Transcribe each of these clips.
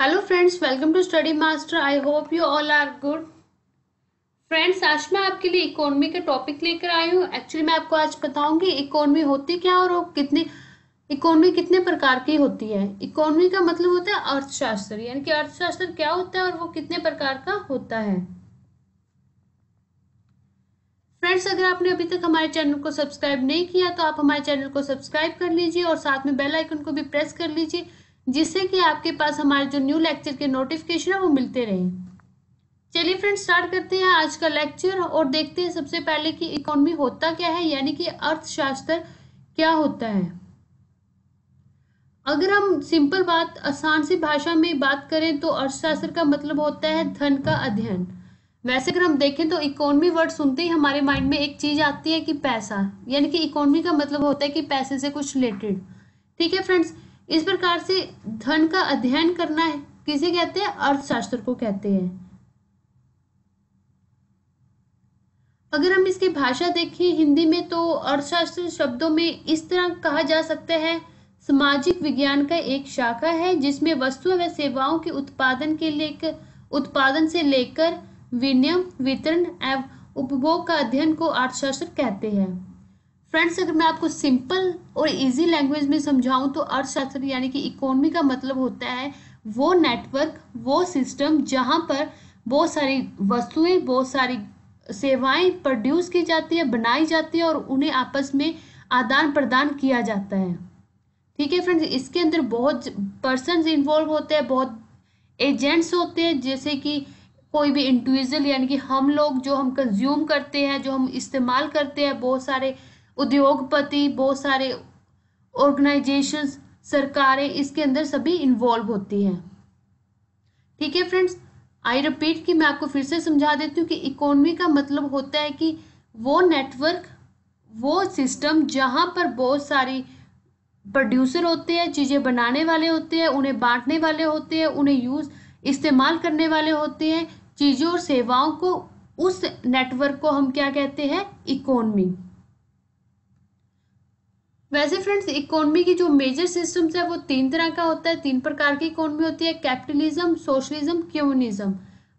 hello friends welcome to Study Master I hope you all are good friends आज मैं आपके लिए economy का टॉपिक लेकर आई हूँ एक्चुअली मैं आपको आज बताऊंगी इकोनॉमी होती क्या और वो कितनी इकोनॉमी कितने प्रकार की होती है इकोनॉमी का मतलब होता है अर्थशास्त्र यानी कि अर्थशास्त्र क्या होता है और वो कितने प्रकार का होता है फ्रेंड्स अगर आपने अभी तक हमारे चैनल को सब्सक्राइब नहीं किया तो आप हमारे चैनल को सब्सक्राइब कर लीजिए और साथ में बेल आइकन को भी प्रेस कर लीजिए जिससे कि आपके पास हमारे जो न्यू लेक्चर के नोटिफिकेशन है वो मिलते रहे चलिए फ्रेंड्स स्टार्ट करते हैं आज का लेक्चर और देखते हैं सबसे पहले कि इकोनॉमी होता क्या है यानी कि अर्थशास्त्र क्या होता है अगर हम सिंपल बात आसान सी भाषा में बात करें तो अर्थशास्त्र का मतलब होता है धन का अध्ययन वैसे अगर हम देखें तो इकोनॉमी वर्ड सुनते ही हमारे माइंड में एक चीज आती है कि पैसा यानी कि इकोनॉमी का मतलब होता है कि पैसे से कुछ रिलेटेड ठीक है फ्रेंड्स इस प्रकार से धन का अध्ययन करना है किसे कहते हैं अर्थशास्त्र को कहते हैं अगर हम इसकी भाषा देखें हिंदी में तो अर्थशास्त्र शब्दों में इस तरह कहा जा सकता है सामाजिक विज्ञान का एक शाखा है जिसमें वस्तु व सेवाओं के उत्पादन के लेकर उत्पादन से लेकर विनियम वितरण एवं उपभोग का अध्ययन को अर्थशास्त्र कहते हैं फ्रेंड्स अगर मैं आपको सिंपल और इजी लैंग्वेज में समझाऊं तो अर्थशास्त्र यानी कि इकोनॉमी का मतलब होता है वो नेटवर्क वो सिस्टम जहां पर बहुत सारी वस्तुएं बहुत सारी सेवाएं प्रोड्यूस की जाती है बनाई जाती है और उन्हें आपस में आदान प्रदान किया जाता है ठीक है फ्रेंड्स इसके अंदर बहुत पर्सन इन्वॉल्व होते हैं बहुत एजेंट्स होते हैं जैसे कि कोई भी इंडिविजुअल यानी कि हम लोग जो हम कंज्यूम करते हैं जो हम इस्तेमाल करते हैं बहुत सारे उद्योगपति बहुत सारे ऑर्गेनाइजेशन सरकारें इसके अंदर सभी इन्वॉल्व होती हैं ठीक है फ्रेंड्स आई रिपीट कि मैं आपको फिर से समझा देती हूँ कि इकोनॉमी का मतलब होता है कि वो नेटवर्क वो सिस्टम जहाँ पर बहुत सारी प्रोड्यूसर होते हैं चीज़ें बनाने वाले होते हैं उन्हें बांटने वाले होते हैं उन्हें यूज़ इस्तेमाल करने वाले होते हैं चीज़ों और सेवाओं को उस नेटवर्क को हम क्या कहते हैं इकोनमी वैसे फ्रेंड्स इकोनॉमी की जो मेजर सिस्टम्स है वो तीन तरह का होता है तीन प्रकार की इकोनॉमी होती है capitalism socialism communism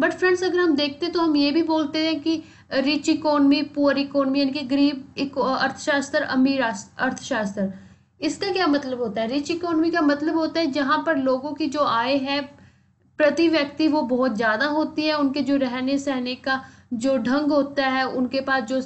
but friends अगर हम देखते तो हम ये भी बोलते हैं कि रिच इकोनॉमी पुअर इकोनॉमी यानी कि गरीब अर्थशास्त्र अमीर अर्थशास्त्र इसका क्या मतलब होता है रिच इकोनॉमी का मतलब होता है जहाँ पर लोगों की जो आय है प्रति व्यक्ति वो बहुत ज़्यादा होती है उनके जो रहने सहने का जो ढंग होता है उनके पास जो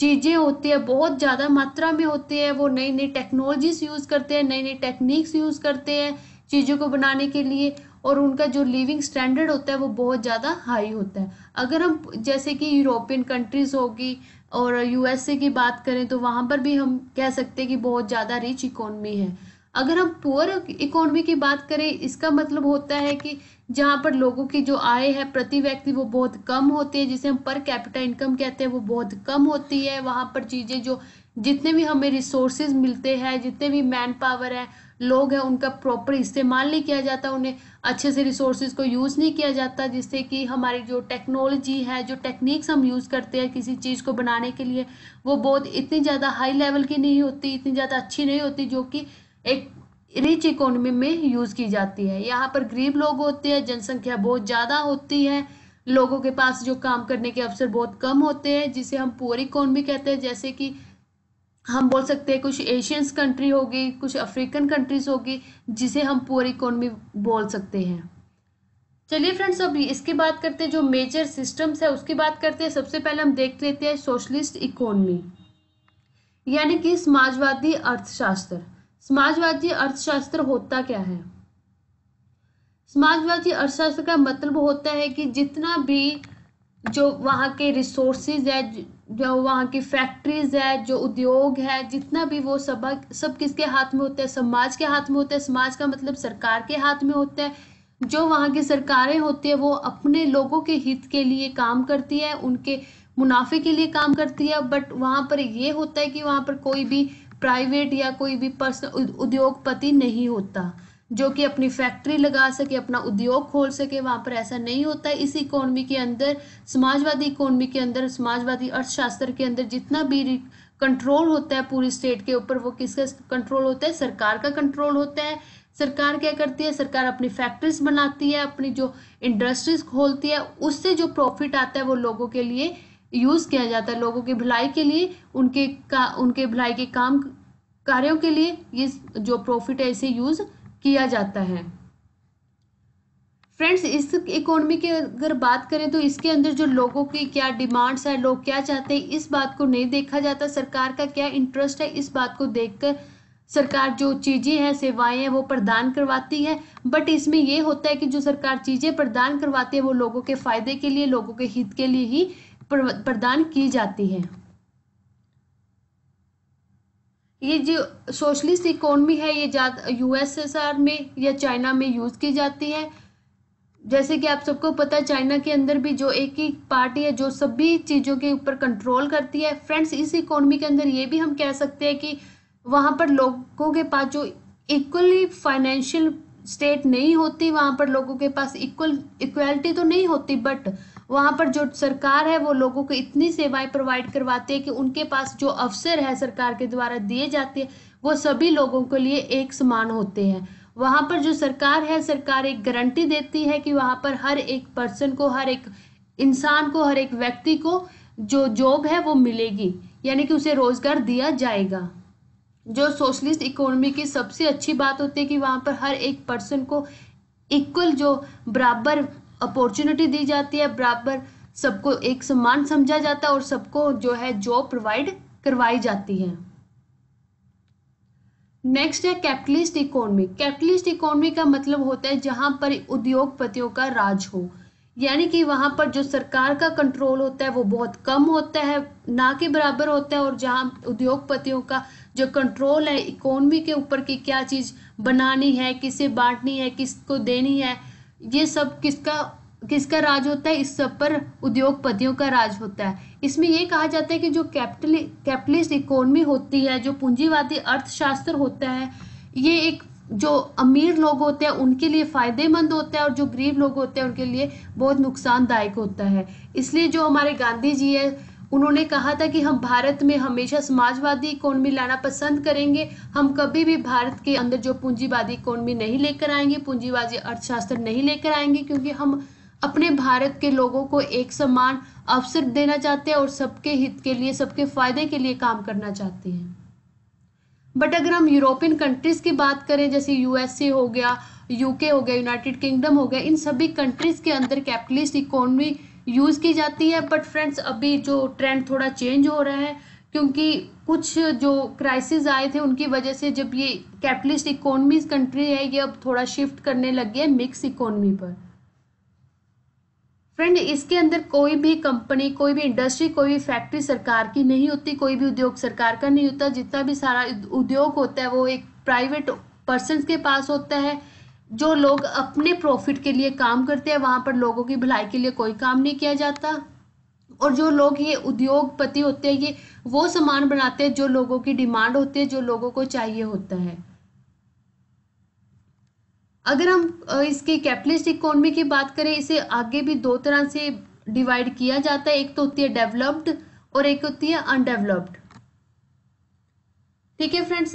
चीज़ें होती है बहुत ज़्यादा मात्रा में होती है वो नई नई टेक्नोलॉजीज यूज़ करते हैं नई नई टेक्निक्स यूज़ करते हैं चीज़ों को बनाने के लिए और उनका जो लिविंग स्टैंडर्ड होता है वो बहुत ज़्यादा हाई होता है अगर हम जैसे कि यूरोपियन कंट्रीज़ होगी और यूएसए की बात करें तो वहाँ पर भी हम कह सकते हैं कि बहुत ज़्यादा रिच इकोनमी है अगर हम पुअर इकोनॉमी की बात करें इसका मतलब होता है कि जहाँ पर लोगों की जो आय है प्रति व्यक्ति वो बहुत कम होती है जिसे हम पर कैपिटल इनकम कहते हैं वो बहुत कम होती है वहाँ पर चीज़ें जो जितने भी हमें रिसोर्सेज मिलते हैं जितने भी मैन पावर है लोग हैं उनका प्रॉपर इस्तेमाल नहीं किया जाता उन्हें अच्छे से रिसोर्सेज को यूज़ नहीं किया जाता जिससे कि हमारी जो टेक्नोलॉजी है जो टेक्निक्स हम यूज़ करते हैं किसी चीज़ को बनाने के लिए वो बहुत इतनी ज़्यादा हाई लेवल की नहीं होती इतनी ज़्यादा अच्छी नहीं होती जो कि एक रिच इकोनॉमी में यूज़ की जाती है यहाँ पर गरीब लोग होते हैं जनसंख्या बहुत ज़्यादा होती है लोगों के पास जो काम करने के अवसर बहुत कम होते हैं जिसे हम पुअर इकोनॉमी कहते हैं जैसे कि हम बोल सकते हैं कुछ एशियंस कंट्री होगी कुछ अफ्रीकन कंट्रीज होगी जिसे हम पुअर इकोनॉमी बोल सकते हैं चलिए फ्रेंड्स अभी इसकी बात करते हैं जो मेजर सिस्टम्स है उसकी बात करते हैं सबसे पहले हम देख लेते हैं सोशलिस्ट इकोनॉमी यानी कि समाजवादी अर्थशास्त्र समाजवादी अर्थशास्त्र होता क्या है समाजवादी अर्थशास्त्र का मतलब होता है कि जितना भी जो वहाँ के रिसोर्सेज है जो वहाँ की फैक्ट्रीज है जो उद्योग है जितना भी वो सब सब किसके हाथ में होता है समाज के हाथ में होता है समाज का मतलब सरकार के हाथ में होता है जो वहाँ की सरकारें होती है वो अपने लोगों के हित के लिए काम करती है उनके मुनाफे के लिए काम करती है बट वहाँ पर ये होता है कि वहाँ पर कोई भी प्राइवेट या कोई भी पर्सन उद्योगपति नहीं होता जो कि अपनी फैक्ट्री लगा सके अपना उद्योग खोल सके वहाँ पर ऐसा नहीं होता है इस इकोनॉमी के अंदर समाजवादी इकोनॉमी के अंदर समाजवादी अर्थशास्त्र के अंदर जितना भी कंट्रोल होता है पूरी स्टेट के ऊपर वो किसका कंट्रोल होता है सरकार का कंट्रोल होता है सरकार क्या करती है सरकार अपनी फैक्ट्रीज बनाती है अपनी जो इंडस्ट्रीज खोलती है उससे जो प्रॉफिट आता है वो लोगों के लिए यूज़ किया जाता है लोगों की भलाई के लिए उनके का उनके भलाई के काम कार्यों के लिए ये जो प्रॉफिट है इसे यूज़ किया जाता है फ्रेंड्स इस इकोनॉमी की अगर बात करें तो इसके अंदर जो लोगों की क्या डिमांड्स है लोग क्या चाहते हैं इस बात को नहीं देखा जाता सरकार का क्या इंटरेस्ट है इस बात को देखकर सरकार जो चीज़ें हैं सेवाएं हैं वो प्रदान करवाती है बट इसमें ये होता है कि जो सरकार चीज़ें प्रदान करवाती है वो लोगों के फ़ायदे के लिए लोगों के हित के लिए ही प्रदान की जाती है ये जो सोशलिस्ट इकोनॉमी है ये यूएसएसआर में या चाइना में यूज़ की जाती है जैसे कि आप सबको पता है चाइना के अंदर भी जो एक ही पार्टी है जो सभी चीज़ों के ऊपर कंट्रोल करती है फ्रेंड्स इस इकोनॉमी के अंदर ये भी हम कह सकते हैं कि वहां पर लोगों के पास जो इक्वली फाइनेंशियल स्टेट नहीं होती वहां पर लोगों के पास इक्वल इक्वलिटी तो नहीं होती बट वहाँ पर जो सरकार है वो लोगों को इतनी सेवाएं प्रोवाइड करवाती है कि उनके पास जो अवसर है सरकार के द्वारा दिए जाते हैं वो सभी लोगों के लिए एक समान होते हैं वहाँ पर जो सरकार है सरकार एक गारंटी देती है कि वहाँ पर हर एक पर्सन को हर एक इंसान को हर एक व्यक्ति को जो जॉब है वो मिलेगी यानी कि उसे रोज़गार दिया जाएगा जो सोशलिस्ट इकोनॉमी की सबसे अच्छी बात होती है कि वहाँ पर हर एक पर्सन को इक्वल जो बराबर अपॉर्चुनिटी दी जाती है बराबर सबको एक समान समझा जाता है और सबको जो है जॉब प्रोवाइड करवाई जाती है नेक्स्ट है कैपिटलिस्ट इकोनॉमी कैपिटलिस्ट इकोनॉमी का मतलब होता है जहां पर उद्योगपतियों का राज हो यानी कि वहां पर जो सरकार का कंट्रोल होता है वो बहुत कम होता है ना के बराबर होता है और जहां उद्योगपतियों का जो कंट्रोल है इकोनॉमी के ऊपर की क्या चीज़ बनानी है किसे बांटनी है किसको देनी है ये सब किसका किसका राज होता है इस सब पर उद्योगपतियों का राज होता है इसमें यह कहा जाता है कि जो कैपिटल कैपिटलिस्ट इकोनॉमी होती है जो पूंजीवादी अर्थशास्त्र होता है ये एक जो अमीर लोग होते हैं उनके लिए फ़ायदेमंद होता है और जो गरीब लोग होते हैं उनके लिए बहुत नुकसानदायक होता है इसलिए जो हमारे गांधी जी है उन्होंने कहा था कि हम भारत में हमेशा समाजवादी इकोनॉमी लाना पसंद करेंगे हम कभी भी भारत के अंदर जो पूंजीवादी इकोनॉमी नहीं लेकर आएंगे पूंजीवादी अर्थशास्त्र नहीं लेकर आएंगे क्योंकि हम अपने भारत के लोगों को एक समान अवसर देना चाहते हैं और सबके हित के लिए सबके फायदे के लिए काम करना चाहते हैं बट अगर हम यूरोपियन कंट्रीज की बात करें जैसे यूएसए हो गया यूके हो गया यूनाइटेड किंगडम हो गया इन सभी कंट्रीज के अंदर कैपिटलिस्ट इकोनॉमी यूज़ की जाती है बट फ्रेंड्स अभी जो ट्रेंड थोड़ा चेंज हो रहा है क्योंकि कुछ जो क्राइसिस आए थे उनकी वजह से जब ये कैपिटलिस्ट इकोनॉमी कंट्री है ये अब थोड़ा शिफ्ट करने गया है मिक्स इकोनॉमी पर फ्रेंड इसके अंदर कोई भी कंपनी कोई भी इंडस्ट्री कोई भी फैक्ट्री सरकार की नहीं होती कोई भी उद्योग सरकार का नहीं होता जितना भी सारा उद्योग होता है वो एक प्राइवेट पर्सन के पास होता है जो लोग अपने प्रॉफिट के लिए काम करते हैं वहाँ पर लोगों की भलाई के लिए कोई काम नहीं किया जाता और जो लोग ये उद्योगपति होते हैं ये वो सामान बनाते हैं जो लोगों की डिमांड होती है जो लोगों को चाहिए होता है अगर हम इसकी कैपिटलिस्ट इकोनॉमी की बात करें इसे आगे भी दो तरह से डिवाइड किया जाता है एक तो होती है डेवलप्ड और एक होती है अनडेवलप्ड ठीक है फ्रेंड्स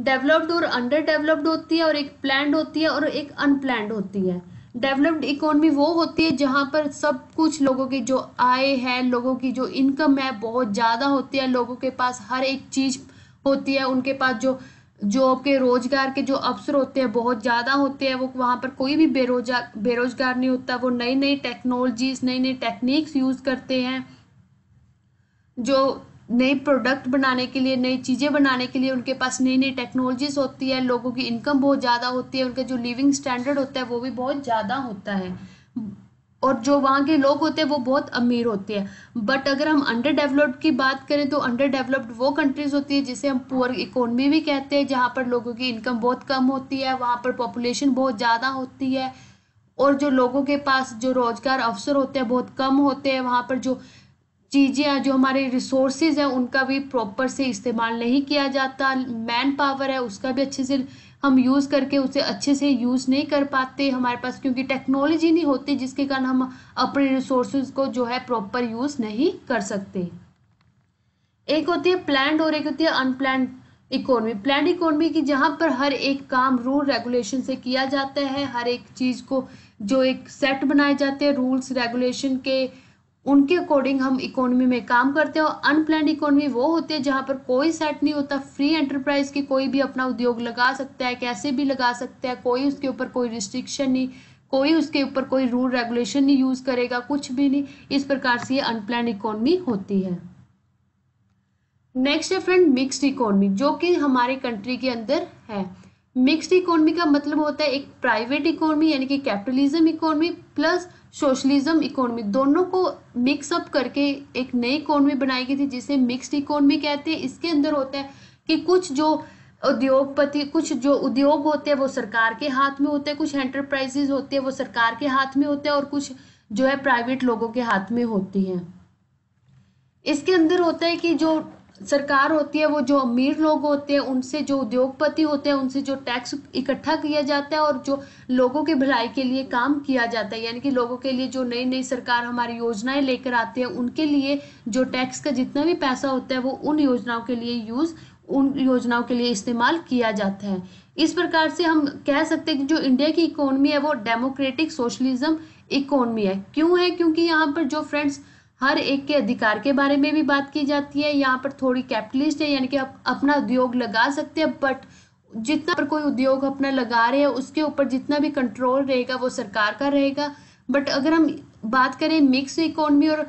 डेवलप्ड और अंडर डेवलप्ड होती है और एक प्लैंड होती है और एक अनप्लैंड होती है डेवलप्ड इकोनॉमी वो होती है जहाँ पर सब कुछ लोगों की जो आय है लोगों की जो इनकम है बहुत ज़्यादा होती है लोगों के पास हर एक चीज़ होती है उनके पास जो जॉब के रोजगार के जो अवसर होते हैं बहुत ज़्यादा होते हैं वो वहाँ पर कोई भी बेरोजगार बेरोजगार नहीं होता वो नई नई टेक्नोलॉजीज नई नई टेक्निक्स यूज़ करते हैं जो नए प्रोडक्ट बनाने के लिए नई चीज़ें बनाने के लिए उनके पास नई नई टेक्नोलॉजीज होती है लोगों की इनकम बहुत ज़्यादा होती है उनका जो लिविंग स्टैंडर्ड होता है वो भी बहुत ज़्यादा होता है और जो वहाँ के लोग होते हैं वो बहुत अमीर होते हैं बट अगर हम अंडर डेवलप्ड की बात करें तो अंडर डेवलप्ड वो कंट्रीज़ होती है जिसे हम पुअर इकोनमी भी कहते हैं जहाँ पर लोगों की इनकम बहुत कम होती है वहाँ पर पॉपुलेशन बहुत ज़्यादा होती है और जो लोगों के पास जो रोज़गार अवसर होते हैं बहुत कम होते हैं वहाँ पर जो चीज़ें जो हमारे रिसोर्सेज हैं उनका भी प्रॉपर से इस्तेमाल नहीं किया जाता मैन पावर है उसका भी अच्छे से हम यूज़ करके उसे अच्छे से यूज़ नहीं कर पाते हमारे पास क्योंकि टेक्नोलॉजी नहीं होती जिसके कारण हम अपने रिसोर्स को जो है प्रॉपर यूज़ नहीं कर सकते एक होती है प्लान और एक होती है अनप्लान इकोनॉमी प्लान इकोनॉमी की जहाँ पर हर एक काम रूल रेगुलेशन से किया जाता है हर एक चीज़ को जो एक सेट बनाए जाते हैं रूल्स रेगुलेशन के उनके अकॉर्डिंग हम इकोनॉमी में काम करते हैं और अनप्लैंड इकोनॉमी वो होती है जहाँ पर कोई सेट नहीं होता फ्री एंटरप्राइज की कोई भी अपना उद्योग लगा सकता है कैसे भी लगा सकता है कोई उसके ऊपर कोई रिस्ट्रिक्शन नहीं कोई उसके ऊपर कोई रूल रेगुलेशन नहीं यूज़ करेगा कुछ भी नहीं इस प्रकार से ये अनप्लैंड इकोनॉमी होती है नेक्स्ट है फ्रेंड मिक्सड इकोनॉमी जो कि हमारे कंट्री के अंदर है मिक्स्ड इकोनॉमी का मतलब होता है एक प्राइवेट इकोनॉमी यानी कि capitalism economy plus socialism economy दोनों को मिक्सअप करके एक नई इकोनॉमी बनाई गई थी जिसे मिक्स्ड इकोनॉमी कहते हैं इसके अंदर होता है कि कुछ जो उद्योगपति कुछ जो उद्योग होते हैं वो सरकार के हाथ में होते हैं कुछ एंटरप्राइजेज होते हैं वो सरकार के हाथ में होते हैं और कुछ जो है प्राइवेट लोगों के हाथ में होती हैं इसके अंदर होता है कि जो सरकार होती है वो जो अमीर लोग होते हैं उनसे जो उद्योगपति होते हैं उनसे जो टैक्स इकट्ठा किया जाता है और जो लोगों के भलाई के लिए काम किया जाता है यानी कि लोगों के लिए जो नई नई सरकार हमारी योजनाएं लेकर आती है उनके लिए जो टैक्स का जितना भी पैसा होता है वो उन योजनाओं के लिए यूज़ उन योजनाओं के लिए इस्तेमाल किया जाता है इस प्रकार से हम कह सकते हैं कि जो इंडिया की इकोनॉमी है वो डेमोक्रेटिक सोशलिज्म इकोनॉमी है क्यों है क्योंकि यहाँ पर जो फ्रेंड्स हर एक के अधिकार के बारे में भी बात की जाती है यहाँ पर थोड़ी कैपिटलिस्ट है यानी कि आप अपना उद्योग लगा सकते हैं बट जितना पर कोई उद्योग अपना लगा रहे हैं उसके ऊपर जितना भी कंट्रोल रहेगा वो सरकार का रहेगा बट अगर हम बात करें मिक्स इकोनॉमी और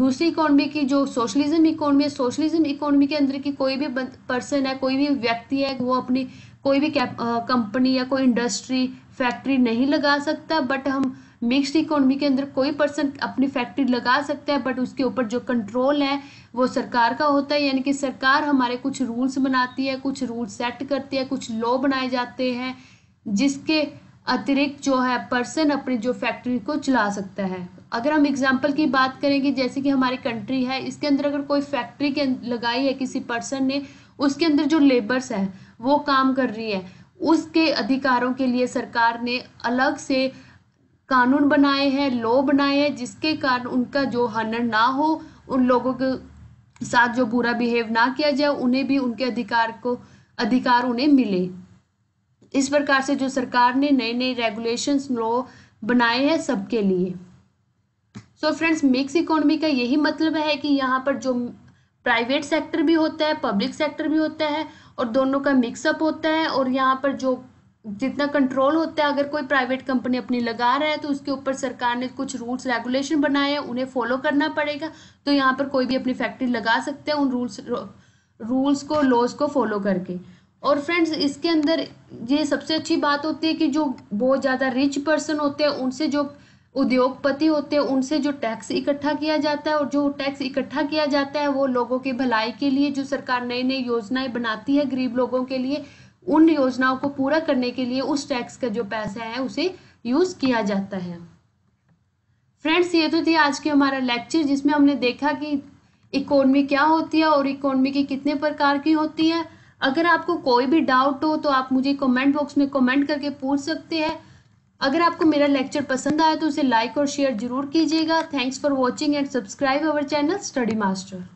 दूसरी इकोनॉमी की जो सोशलिज्म इकोनॉमी है सोशलिज्म इकोनॉमी के अंदर की कोई भी पर्सन है कोई भी व्यक्ति है वो अपनी कोई भी कंपनी या कोई इंडस्ट्री फैक्ट्री नहीं लगा सकता बट हम मिक्सड इकोनॉमी के अंदर कोई पर्सन अपनी फैक्ट्री लगा सकता है बट उसके ऊपर जो कंट्रोल है वो सरकार का होता है यानी कि सरकार हमारे कुछ रूल्स बनाती है कुछ रूल सेट करती है कुछ लॉ बनाए जाते हैं जिसके अतिरिक्त जो है पर्सन अपनी जो फैक्ट्री को चला सकता है अगर हम एग्जाम्पल की बात करें कि जैसे कि हमारी कंट्री है इसके अंदर अगर कोई फैक्ट्री के लगाई है किसी पर्सन ने उसके अंदर जो लेबर्स है वो काम कर रही है उसके अधिकारों के लिए सरकार ने अलग से कानून बनाए हैं लॉ बनाए हैं जिसके कारण उनका जो हनन ना हो उन लोगों के साथ जो बुरा बिहेव ना किया जाए उन्हें भी उनके अधिकार को अधिकार उन्हें मिले इस प्रकार से जो सरकार ने नए नए रेगुलेशंस लॉ बनाए हैं सबके लिए सो फ्रेंड्स मिक्स इकोनॉमी का यही मतलब है कि यहाँ पर जो प्राइवेट सेक्टर भी होता है पब्लिक सेक्टर भी होता है और दोनों का मिक्सअप होता है और यहाँ पर जो जितना कंट्रोल होता है अगर कोई प्राइवेट कंपनी अपनी लगा रहा है तो उसके ऊपर सरकार ने कुछ रूल्स रेगुलेशन बनाए हैं उन्हें फॉलो करना पड़ेगा तो यहाँ पर कोई भी अपनी फैक्ट्री लगा सकते हैं उन रूल्स रूल्स को लॉज को फॉलो करके और फ्रेंड्स इसके अंदर ये सबसे अच्छी बात होती है कि जो बहुत ज़्यादा रिच पर्सन होते हैं उनसे जो उद्योगपति होते हैं उनसे जो टैक्स इकट्ठा किया जाता है और जो टैक्स इकट्ठा किया जाता है वो लोगों की भलाई के लिए जो सरकार नई नई योजनाएं बनाती है गरीब लोगों के लिए उन योजनाओं को पूरा करने के लिए उस टैक्स का जो पैसा है उसे यूज किया जाता है फ्रेंड्स ये तो थी आज के हमारा लेक्चर जिसमें हमने देखा कि इकोनॉमी क्या होती है और इकोनॉमी की कितने प्रकार की होती है अगर आपको कोई भी डाउट हो तो आप मुझे कमेंट बॉक्स में कमेंट करके पूछ सकते हैं अगर आपको मेरा लेक्चर पसंद आया तो उसे लाइक और शेयर जरूर कीजिएगा thanks for watching and subscribe our channel Study master